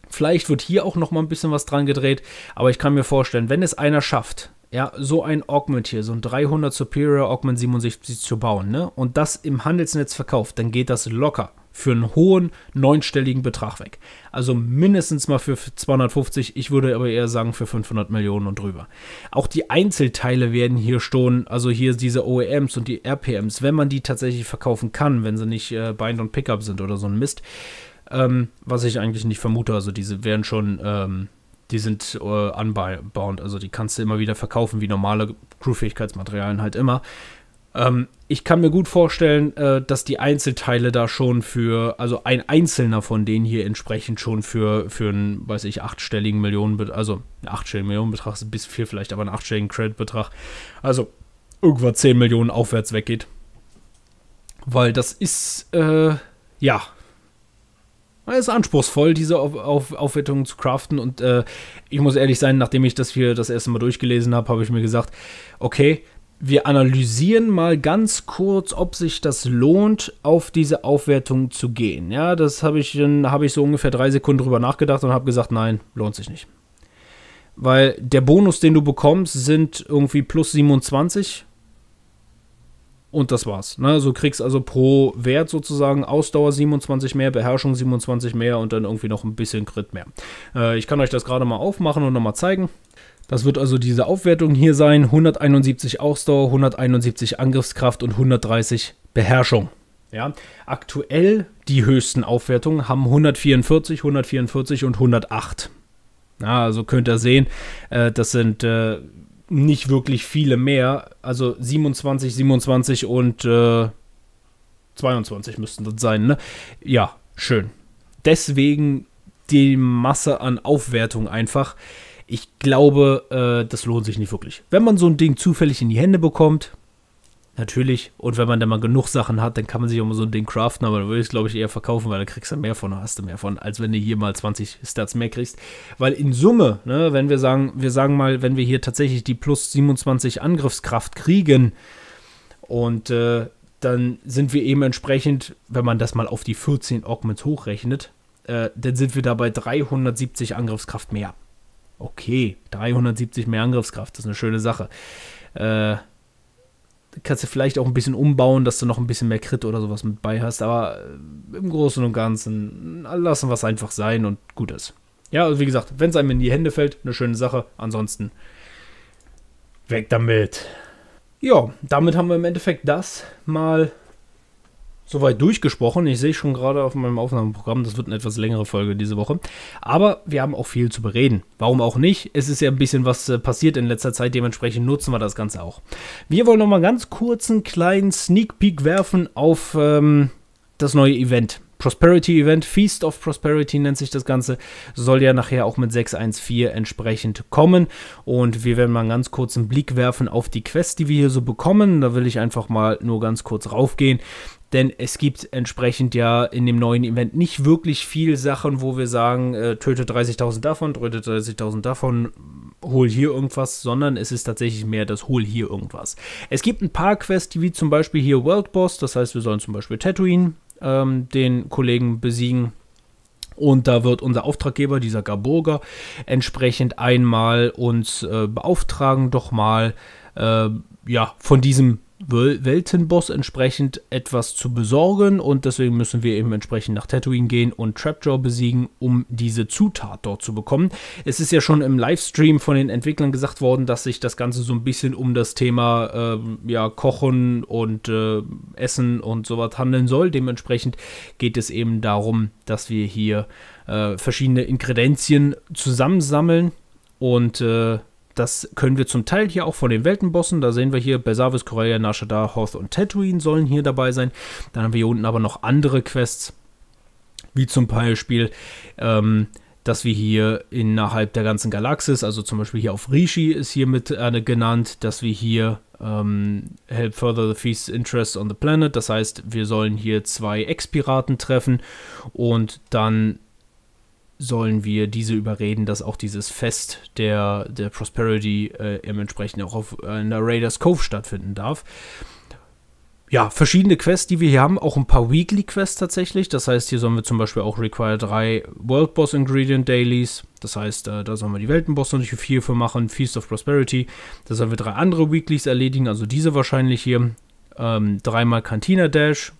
Speaker 1: Vielleicht wird hier auch noch mal ein bisschen was dran gedreht, aber ich kann mir vorstellen, wenn es einer schafft, ja, so ein Augment hier, so ein 300 Superior Augment 77 zu bauen, ne, und das im Handelsnetz verkauft, dann geht das locker für einen hohen neunstelligen Betrag weg. Also mindestens mal für 250, ich würde aber eher sagen für 500 Millionen und drüber. Auch die Einzelteile werden hier schon, also hier diese OEMs und die RPMs, wenn man die tatsächlich verkaufen kann, wenn sie nicht äh, Bind und Pickup sind oder so ein Mist, ähm, was ich eigentlich nicht vermute, also diese werden schon... Ähm, die sind äh, unbound, also die kannst du immer wieder verkaufen, wie normale Crewfähigkeitsmaterialien halt immer. Ähm, ich kann mir gut vorstellen, äh, dass die Einzelteile da schon für, also ein einzelner von denen hier entsprechend schon für, für einen, weiß ich, achtstelligen Millionenbetrag, also einen achtstelligen Millionenbetrag, bis viel vielleicht, aber einen achtstelligen Creditbetrag, also irgendwann 10 Millionen aufwärts weggeht. Weil das ist, äh, ja, es ist anspruchsvoll, diese Auf Aufwertungen zu craften. Und äh, ich muss ehrlich sein, nachdem ich das hier das erste Mal durchgelesen habe, habe ich mir gesagt, okay, wir analysieren mal ganz kurz, ob sich das lohnt, auf diese Aufwertung zu gehen. Ja, das habe ich, dann ich so ungefähr drei Sekunden drüber nachgedacht und habe gesagt, nein, lohnt sich nicht. Weil der Bonus, den du bekommst, sind irgendwie plus 27 und das war's. Ne? So kriegst also pro Wert sozusagen Ausdauer 27 mehr, Beherrschung 27 mehr und dann irgendwie noch ein bisschen Crit mehr. Äh, ich kann euch das gerade mal aufmachen und nochmal zeigen. Das wird also diese Aufwertung hier sein. 171 Ausdauer, 171 Angriffskraft und 130 Beherrschung. Ja, aktuell die höchsten Aufwertungen haben 144, 144 und 108. Ja, also könnt ihr sehen, äh, das sind äh, nicht wirklich viele mehr. Also 27, 27 und äh, 22 müssten das sein, ne? Ja, schön. Deswegen die Masse an Aufwertung einfach. Ich glaube, äh, das lohnt sich nicht wirklich. Wenn man so ein Ding zufällig in die Hände bekommt, Natürlich, und wenn man dann mal genug Sachen hat, dann kann man sich auch mal so ein Ding craften, aber dann würde ich es, glaube ich, eher verkaufen, weil da kriegst du mehr von, da hast du mehr von, als wenn du hier mal 20 Stats mehr kriegst. Weil in Summe, ne, wenn wir sagen, wir sagen mal, wenn wir hier tatsächlich die plus 27 Angriffskraft kriegen und äh, dann sind wir eben entsprechend, wenn man das mal auf die 14 Augments hochrechnet, äh, dann sind wir dabei 370 Angriffskraft mehr. Okay, 370 mehr Angriffskraft, das ist eine schöne Sache. Äh, kannst du vielleicht auch ein bisschen umbauen, dass du noch ein bisschen mehr Crit oder sowas mit bei hast. Aber äh, im Großen und Ganzen äh, lassen wir es einfach sein und gut ist. Ja, also wie gesagt, wenn es einem in die Hände fällt, eine schöne Sache. Ansonsten weg damit. Ja, damit haben wir im Endeffekt das mal soweit durchgesprochen. Ich sehe schon gerade auf meinem Aufnahmeprogramm, das wird eine etwas längere Folge diese Woche. Aber wir haben auch viel zu bereden. Warum auch nicht? Es ist ja ein bisschen was äh, passiert in letzter Zeit, dementsprechend nutzen wir das Ganze auch. Wir wollen nochmal ganz kurzen kleinen Sneak Peek werfen auf ähm, das neue Event. Prosperity Event, Feast of Prosperity nennt sich das Ganze, soll ja nachher auch mit 614 entsprechend kommen. Und wir werden mal einen ganz kurzen Blick werfen auf die Quest, die wir hier so bekommen. Da will ich einfach mal nur ganz kurz raufgehen. Denn es gibt entsprechend ja in dem neuen Event nicht wirklich viel Sachen, wo wir sagen, äh, töte 30.000 davon, töte 30.000 davon, hol hier irgendwas, sondern es ist tatsächlich mehr das hol hier irgendwas. Es gibt ein paar Quests, wie zum Beispiel hier World Boss, das heißt, wir sollen zum Beispiel Tatooine, ähm, den Kollegen besiegen. Und da wird unser Auftraggeber, dieser Gaburger, entsprechend einmal uns äh, beauftragen, doch mal äh, ja, von diesem Weltenboss entsprechend etwas zu besorgen und deswegen müssen wir eben entsprechend nach Tatooine gehen und Trapjaw besiegen, um diese Zutat dort zu bekommen. Es ist ja schon im Livestream von den Entwicklern gesagt worden, dass sich das Ganze so ein bisschen um das Thema äh, ja, Kochen und äh, Essen und sowas handeln soll. Dementsprechend geht es eben darum, dass wir hier äh, verschiedene Ingredienzien zusammensammeln und äh, das können wir zum Teil hier auch von den Weltenbossen. Da sehen wir hier Berservis, Corellia, Nashadar, Hoth und Tatooine sollen hier dabei sein. Dann haben wir hier unten aber noch andere Quests, wie zum Beispiel, ähm, dass wir hier innerhalb der ganzen Galaxis, also zum Beispiel hier auf Rishi ist hier mit äh, genannt, dass wir hier ähm, help further the feast's interests on the planet. Das heißt, wir sollen hier zwei Ex-Piraten treffen und dann sollen wir diese überreden, dass auch dieses Fest der, der Prosperity äh, entsprechend auch auf einer äh, Raiders Cove stattfinden darf. Ja, verschiedene Quests, die wir hier haben, auch ein paar Weekly Quests tatsächlich. Das heißt, hier sollen wir zum Beispiel auch Require 3 World Boss Ingredient Dailies. Das heißt, äh, da sollen wir die Weltenboss noch nicht viel für machen. Feast of Prosperity. Da sollen wir drei andere Weeklies erledigen, also diese wahrscheinlich hier. Ähm, dreimal Cantina Dash,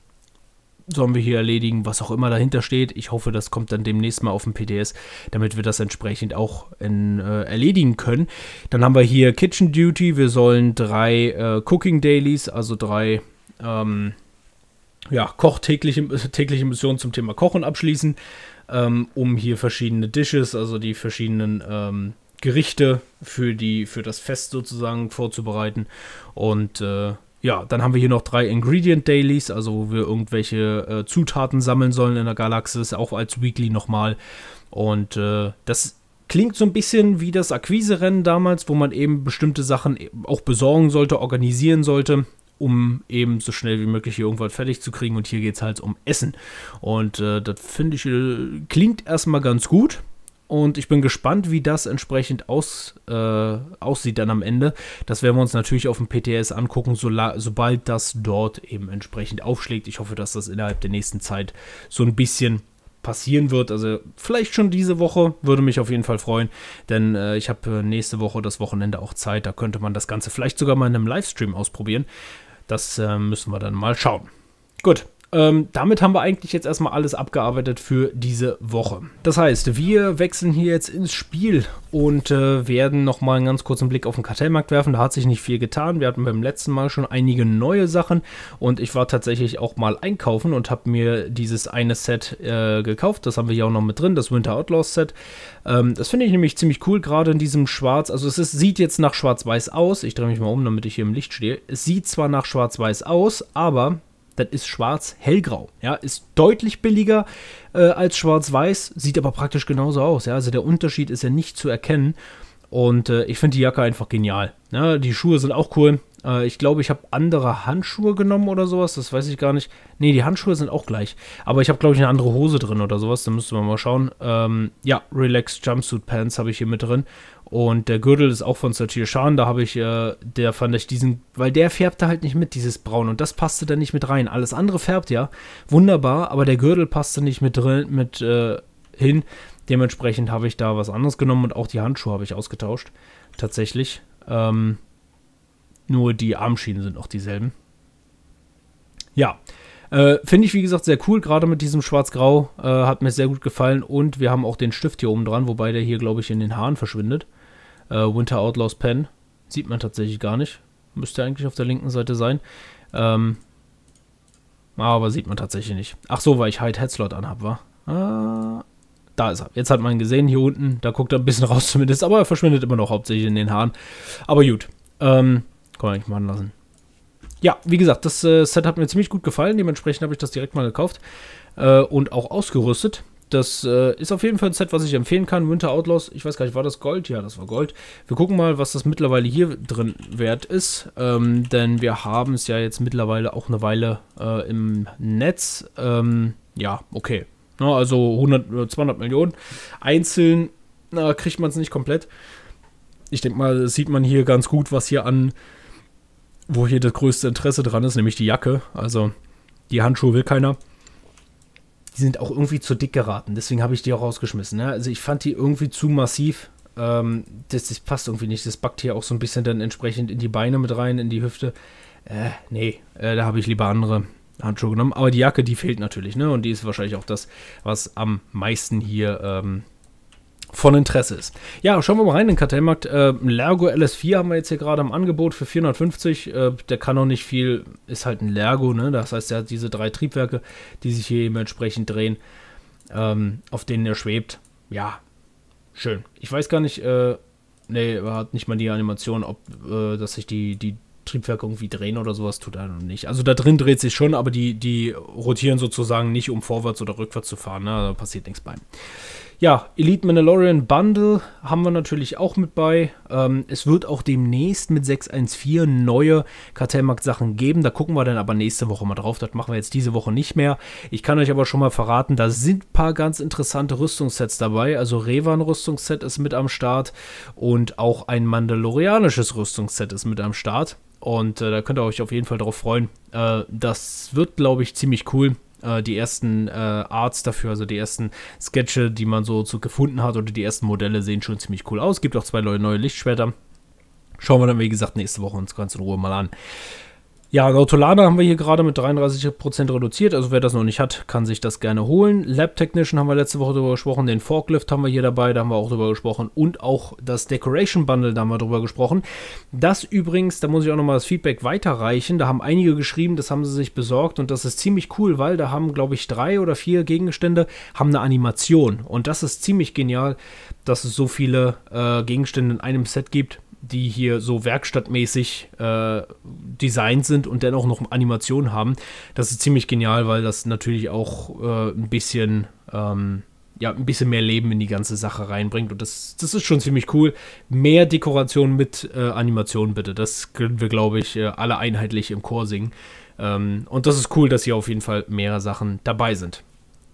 Speaker 1: sollen wir hier erledigen, was auch immer dahinter steht. Ich hoffe, das kommt dann demnächst mal auf dem PDS, damit wir das entsprechend auch in, äh, erledigen können. Dann haben wir hier Kitchen Duty. Wir sollen drei äh, Cooking Dailies, also drei ähm, ja, kochtägliche [laughs] tägliche Missionen zum Thema Kochen abschließen, ähm, um hier verschiedene Dishes, also die verschiedenen ähm, Gerichte für, die, für das Fest sozusagen vorzubereiten. Und äh, ja, dann haben wir hier noch drei Ingredient Dailies, also wo wir irgendwelche äh, Zutaten sammeln sollen in der Galaxis, auch als Weekly nochmal. Und äh, das klingt so ein bisschen wie das Akquiserennen damals, wo man eben bestimmte Sachen e-, auch besorgen sollte, organisieren sollte um eben so schnell wie möglich hier irgendwas fertig zu kriegen. Und hier geht es halt um Essen. Und äh, das finde ich, äh, klingt erstmal ganz gut. Und ich bin gespannt, wie das entsprechend aus, äh, aussieht dann am Ende. Das werden wir uns natürlich auf dem PTS angucken, so sobald das dort eben entsprechend aufschlägt. Ich hoffe, dass das innerhalb der nächsten Zeit so ein bisschen passieren wird. Also vielleicht schon diese Woche, würde mich auf jeden Fall freuen, denn äh, ich habe äh, nächste Woche das Wochenende auch Zeit. Da könnte man das Ganze vielleicht sogar mal in einem Livestream ausprobieren. Das äh, müssen wir dann mal schauen. Gut, ähm, damit haben wir eigentlich jetzt erstmal alles abgearbeitet für diese Woche. Das heißt, wir wechseln hier jetzt ins Spiel und äh, werden nochmal einen ganz kurzen Blick auf den Kartellmarkt werfen. Da hat sich nicht viel getan. Wir hatten beim letzten Mal schon einige neue Sachen und ich war tatsächlich auch mal einkaufen und habe mir dieses eine Set äh, gekauft. Das haben wir hier auch noch mit drin, das Winter Outlaws Set. Ähm, das finde ich nämlich ziemlich cool, gerade in diesem Schwarz. Also es ist, sieht jetzt nach Schwarz-Weiß aus. Ich drehe mich mal um, damit ich hier im Licht stehe. Es sieht zwar nach Schwarz-Weiß aus, aber dann ist schwarz hellgrau. Ja, ist deutlich billiger äh, als schwarz-weiß, sieht aber praktisch genauso aus. Ja, also der Unterschied ist ja nicht zu erkennen. Und äh, ich finde die Jacke einfach genial. Ja, ne? die Schuhe sind auch cool. Äh, ich glaube, ich habe andere Handschuhe genommen oder sowas. Das weiß ich gar nicht. Ne, die Handschuhe sind auch gleich. Aber ich habe, glaube ich, eine andere Hose drin oder sowas. Da müsste man mal schauen. Ähm, ja, Relax Jumpsuit Pants habe ich hier mit drin. Und der Gürtel ist auch von Satir Shan, da habe ich, äh, der fand ich diesen, weil der färbte halt nicht mit, dieses Braun. Und das passte da nicht mit rein. Alles andere färbt ja wunderbar, aber der Gürtel passte nicht mit drin, mit äh, hin. Dementsprechend habe ich da was anderes genommen und auch die Handschuhe habe ich ausgetauscht. Tatsächlich. Ähm, nur die Armschienen sind noch dieselben. Ja. Äh, Finde ich, wie gesagt, sehr cool, gerade mit diesem Schwarz-Grau. Äh, hat mir sehr gut gefallen. Und wir haben auch den Stift hier oben dran, wobei der hier, glaube ich, in den Haaren verschwindet äh, Winter Outlaws Pen. Sieht man tatsächlich gar nicht. Müsste eigentlich auf der linken Seite sein. Ähm, aber sieht man tatsächlich nicht. Ach so, weil ich Hide Headslot anhab, war. Ah, da ist er. Jetzt hat man ihn gesehen, hier unten. Da guckt er ein bisschen [laughs] raus zumindest. Aber er verschwindet immer noch hauptsächlich in den Haaren. Aber gut. Ähm, kann man eigentlich machen lassen. Ja, wie gesagt, das äh, Set hat mir ziemlich gut gefallen. Dementsprechend habe ich das direkt mal gekauft. Äh, und auch ausgerüstet das äh, ist auf jeden Fall ein Set, was ich empfehlen kann. Winter Outlaws, ich weiß gar nicht, war das Gold? Ja, das war Gold. Wir gucken mal, was das mittlerweile hier drin wert ist. Ähm, denn wir haben es ja jetzt mittlerweile auch eine Weile äh, im Netz. Ähm, ja, okay. Na, ne, also 100, 200 äh, Millionen. Einzeln na, kriegt man es nicht komplett. Ich denke mal, das sieht man hier ganz gut, was hier an, wo hier das größte Interesse dran ist, nämlich die Jacke. Also die Handschuhe will keiner die sind auch irgendwie zu dick geraten. Deswegen habe ich die auch rausgeschmissen. Ne? Also ich fand die irgendwie zu massiv. Ähm, das, das, passt irgendwie nicht. Das backt hier auch so ein bisschen dann entsprechend in die Beine mit rein, in die Hüfte. Äh, nee, äh, da habe ich lieber andere Handschuhe genommen. Aber die Jacke, die fehlt natürlich, ne? Und die ist wahrscheinlich auch das, was am meisten hier ähm, von Interesse ist. Ja, schauen wir mal rein in den Kartellmarkt. Äh, Lergo LS4 haben wir jetzt hier gerade im Angebot für 450. Äh, der kann noch nicht viel, ist halt ein Lergo, ne? Das heißt, er hat diese drei Triebwerke, die sich hier eben entsprechend drehen, ähm, auf denen er schwebt. Ja, schön. Ich weiß gar nicht, äh, nee, hat nicht mal die Animation, ob, äh, dass sich die, die Triebwerke irgendwie drehen oder sowas, tut er noch nicht. Also da drin dreht sich schon, aber die, die rotieren sozusagen nicht, um vorwärts oder rückwärts zu fahren, ne? Also da passiert nichts beim. Ja, Elite Mandalorian Bundle haben wir natürlich auch mit bei. Ähm, es wird auch demnächst mit 614 neue Kartellmarkt-Sachen geben. Da gucken wir dann aber nächste Woche mal drauf. Das machen wir jetzt diese Woche nicht mehr. Ich kann euch aber schon mal verraten, da sind ein paar ganz interessante Rüstungssets dabei. Also Revan-Rüstungsset ist mit am Start und auch ein mandalorianisches Rüstungsset ist mit am Start. Und äh, da könnt ihr euch auf jeden Fall drauf freuen. Äh, das wird, glaube ich, ziemlich cool äh, die ersten äh, Arts dafür, also die ersten Sketche, die man so, so gefunden hat oder die ersten Modelle sehen schon ziemlich cool aus. Gibt auch zwei neue Lichtschwerter. Schauen wir dann, wie gesagt, nächste Woche uns ganz in Ruhe mal an. Ja, Autolader haben wir hier gerade mit 33% reduziert. Also wer das noch nicht hat, kann sich das gerne holen. Lab Technician haben wir letzte Woche darüber gesprochen. Den Forklift haben wir hier dabei, da haben wir auch darüber gesprochen. Und auch das Decoration Bundle, da haben wir darüber gesprochen. Das übrigens, da muss ich auch nochmal das Feedback weiterreichen. Da haben einige geschrieben, das haben sie sich besorgt. Und das ist ziemlich cool, weil da haben, glaube ich, drei oder vier Gegenstände haben eine Animation. Und das ist ziemlich genial, dass es so viele äh, Gegenstände in einem Set gibt die hier so werkstattmäßig äh, designt sind und dennoch noch Animationen haben. Das ist ziemlich genial, weil das natürlich auch äh, ein bisschen, ähm, ja, ein bisschen mehr Leben in die ganze Sache reinbringt. Und das, das ist schon ziemlich cool. Mehr Dekoration mit äh, Animationen bitte. Das können wir, glaube ich, äh, alle einheitlich im Chor singen. Ähm, und das ist cool, dass hier auf jeden Fall mehrere Sachen dabei sind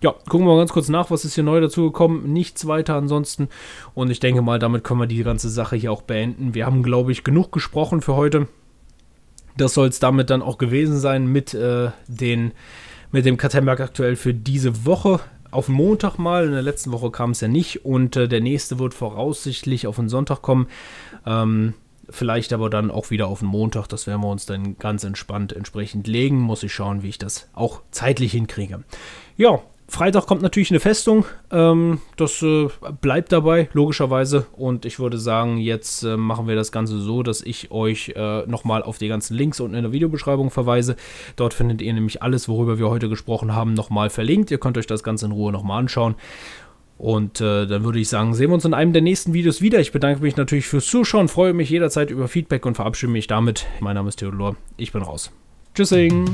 Speaker 1: ja, gucken wir mal ganz kurz nach, was ist hier neu dazugekommen. Nichts weiter ansonsten. Und ich denke mal, damit können wir die ganze Sache hier auch beenden. Wir haben, glaube ich, genug gesprochen für heute. Das soll es damit dann auch gewesen sein mit, äh, den, mit dem Kartellmarkt aktuell für diese Woche auf Montag mal. In der letzten Woche kam es ja nicht und äh, der nächste wird voraussichtlich auf den Sonntag kommen. Ähm, vielleicht aber dann auch wieder auf den Montag. Das werden wir uns dann ganz entspannt entsprechend legen. Muss ich schauen, wie ich das auch zeitlich hinkriege. Ja, Freitag kommt natürlich eine Festung. Ähm, das äh, bleibt dabei, logischerweise. Und ich würde sagen, jetzt äh, machen wir das Ganze so, dass ich euch äh, nochmal auf die ganzen Links unten in der Videobeschreibung verweise. Dort findet ihr nämlich alles, worüber wir heute gesprochen haben, nochmal verlinkt. Ihr könnt euch das Ganze in Ruhe nochmal anschauen. Und äh, dann würde ich sagen, sehen wir uns in einem der nächsten Videos wieder. Ich bedanke mich natürlich fürs Zuschauen, freue mich jederzeit über Feedback und verabschiede mich damit. Mein Name ist Theodor. Ich bin raus. Tschüssing.